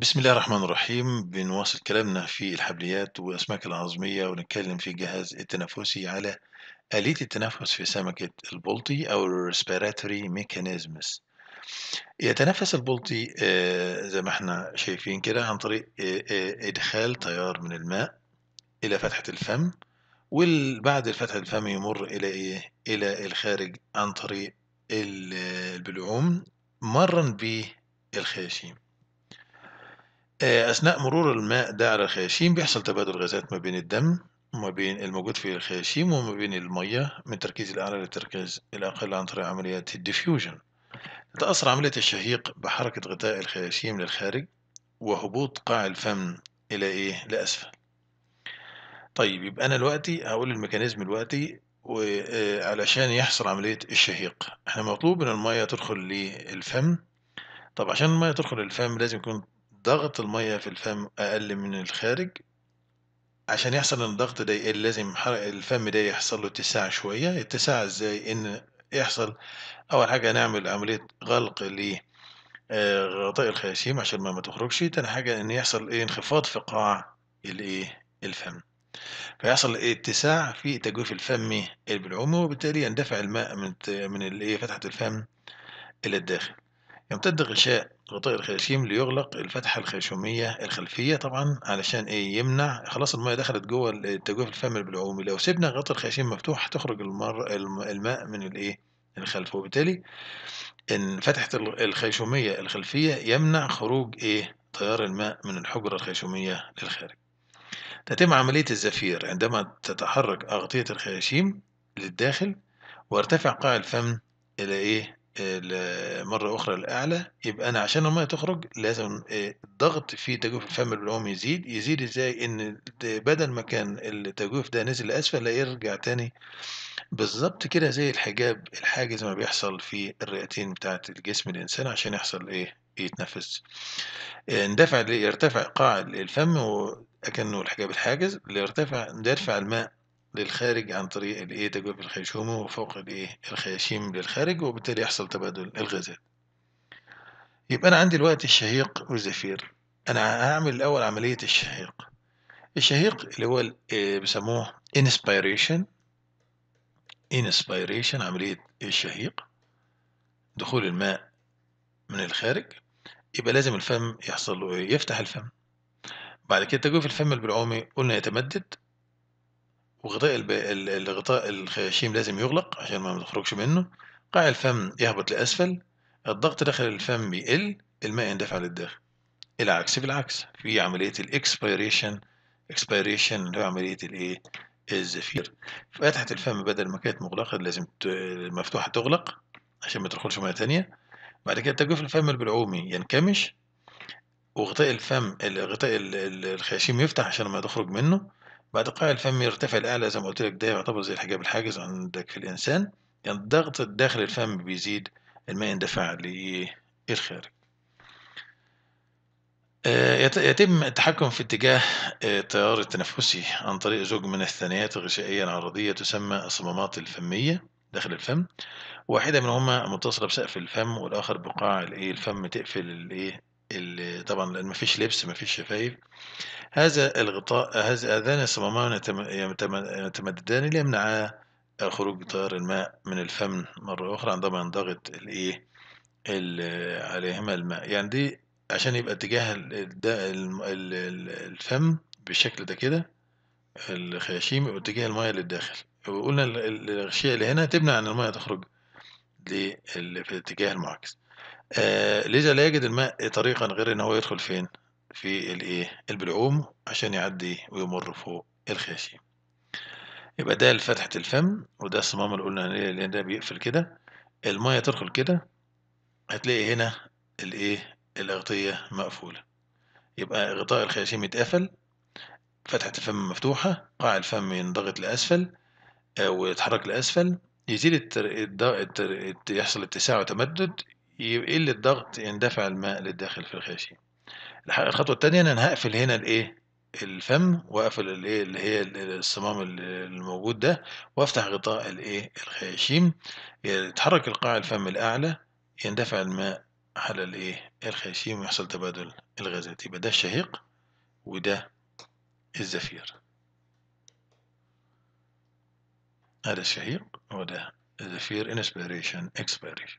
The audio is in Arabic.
بسم الله الرحمن الرحيم بنواصل كلامنا في الحبليات والأسماك العظمية ونتكلم في الجهاز التنفسي على آلية التنفس في سمكة البلطي أو الريسبيراتوري ميكانيزمز يتنفس البلطي آه، زي ما احنا شايفين كده عن طريق آه، آه، إدخال تيار من الماء إلى فتحة الفم وبعد فتحة الفم يمر إلى إيه؟ إلى الخارج عن طريق البلعوم مرا بالخياشيم آه، أثناء مرور الماء ده على الخياشيم بيحصل تبادل غازات ما بين الدم وما بين الموجود في الخياشيم وما بين المَيّة من التركيز الأعلى للتركيز الأقل عن طريق عملية الديفيوجن تتأثر عملية الشهيق بحركة غطاء الخياشيم للخارج وهبوط قاع الفم إلى إيه، لأسفل. طيب يبقى أنا دلوقتي هقول الميكانيزم دلوقتي وآآ آه، علشان يحصل عملية الشهيق، إحنا مطلوب إن المَيّة تدخل للفم، طب عشان المَيّة تدخل للفم لازم يكون ضغط المية في الفم أقل من الخارج عشان يحصل ان الضغط ده يقل لازم الفم ده يحصل له اتساع شوية اتساع ازاي ان يحصل اول حاجة نعمل عملية غلق لغطاء آه، غطاء الخياشيم عشان ما ما تخرجش تاني حاجة ان يحصل ايه انخفاض في قاع الايه الفم فيحصل إيه اتساع في تجويف الفم بالعموم وبالتالي يندفع الماء من من الايه فتحة الفم الى الداخل يمتد غشاء غطاء الخياشيم ليغلق الفتحة الخيشومية الخلفية طبعا علشان ايه يمنع خلاص المية دخلت جوه التجويف الفم البلعومي لو سيبنا غطاء الخياشيم مفتوح هتخرج المر الماء من الايه الخلف وبالتالي ان فتحة الخيشومية الخلفية يمنع خروج ايه تيار الماء من الحجرة الخيشومية للخارج تتم عملية الزفير عندما تتحرك أغطية الخياشيم للداخل وارتفع قاع الفم إلى إيه؟ مرة أخرى لأعلى يبقى أنا عشان المية تخرج لازم آه، الضغط في تجويف الفم بالعوم يزيد يزيد إزاي إن بدل ما كان التجويف ده نزل لأسفل لا يرجع تاني بالظبط كده زي الحجاب الحاجز ما بيحصل في الرئتين بتاعة الجسم الإنسان عشان يحصل إيه يتنفس آه، اندفع يرتفع قاع الفم وكأنه الحجاب الحاجز ليرتفع يرتفع الماء للخارج عن طريق الايه تجويف الخيشوم وفوق الايه الخياشيم للخارج وبالتالي يحصل تبادل الغازات يبقى انا عندي الوقت الشهيق والزفير انا هعمل الاول عمليه الشهيق الشهيق اللي هو بيسموه inspiration inspiration عمليه الشهيق دخول الماء من الخارج يبقى لازم الفم يحصل له ايه يفتح الفم بعد كده تجويف الفم البلعومي قلنا يتمدد وغطاء الب... الغطاء الخياشيم لازم يغلق عشان ما نخرجش منه قاع الفم يهبط لأسفل الضغط داخل الفم بيقل الماء يندفع للداخل العكس بالعكس في عملية الاكسبيريشن اكسبيريشن اللي هو عملية الايه الزفير فتحة الفم بدل ما كانت مغلقة لازم مفتوحة تغلق عشان ما تدخلش مية تانية بعد كده تجويف الفم البلعومي ينكمش وغطاء الفم غطاء الخياشيم يفتح عشان ما تخرج منه بعد قاع الفم يرتفع الأعلى زي ما قلت لك ده يعتبر زي الحجاب الحاجز عندك في الإنسان يعني الضغط داخل الفم بيزيد الماء يندفع للخارج آه، يتم التحكم في اتجاه آه، التيار التنفسي عن طريق زوج من الثنيات الغشائية العرضية تسمى الصمامات الفمية داخل الفم واحدة منهما متصلة بسقف الفم والآخر بقاع الفم تقفل طبعا لأن مفيش لبس مفيش شفايف هذا الغطاء هذا هذان الصمامان يتمددان ليمنعا خروج تيار الماء من الفم مرة أخرى عندما ينضغط الإيه عليهما الماء يعني دي عشان يبقى اتجاه ال- الفم بالشكل ده كده الخياشيم يبقى اتجاه المايه للداخل وقلنا الغشيه الأغشية اللي هنا تمنع إن المايه تخرج في الاتجاه المعاكس آه، لذا لا يجد الماء طريقا غير ان هو يدخل فين في الايه البلعوم عشان يعدي ويمر فوق الخياشيم يبقى ده فتحة الفم وده الصمام اللي قلنا عليه اللي ده بيقفل كده المية تدخل كده هتلاقي هنا الايه الاغطية مقفولة يبقى غطاء الخياشيم اتقفل فتحة الفم مفتوحة قاع الفم ينضغط لأسفل آه، ويتحرك لأسفل يزيد التر... التر... يحصل اتساع وتمدد يقل إيه الضغط يندفع الماء للداخل في الخياشيم الخطوة التانية إن أنا هقفل هنا الإيه الفم واقفل الايه اللي هي الصمام الموجود ده وافتح غطاء الايه الخياشيم يتحرك القاع الفم الاعلى يندفع الماء على الايه الخياشيم ويحصل تبادل الغازات يبقى ده الشهيق وده الزفير هذا الشهيق وده الزفير انسبيريشن اكسبيريشن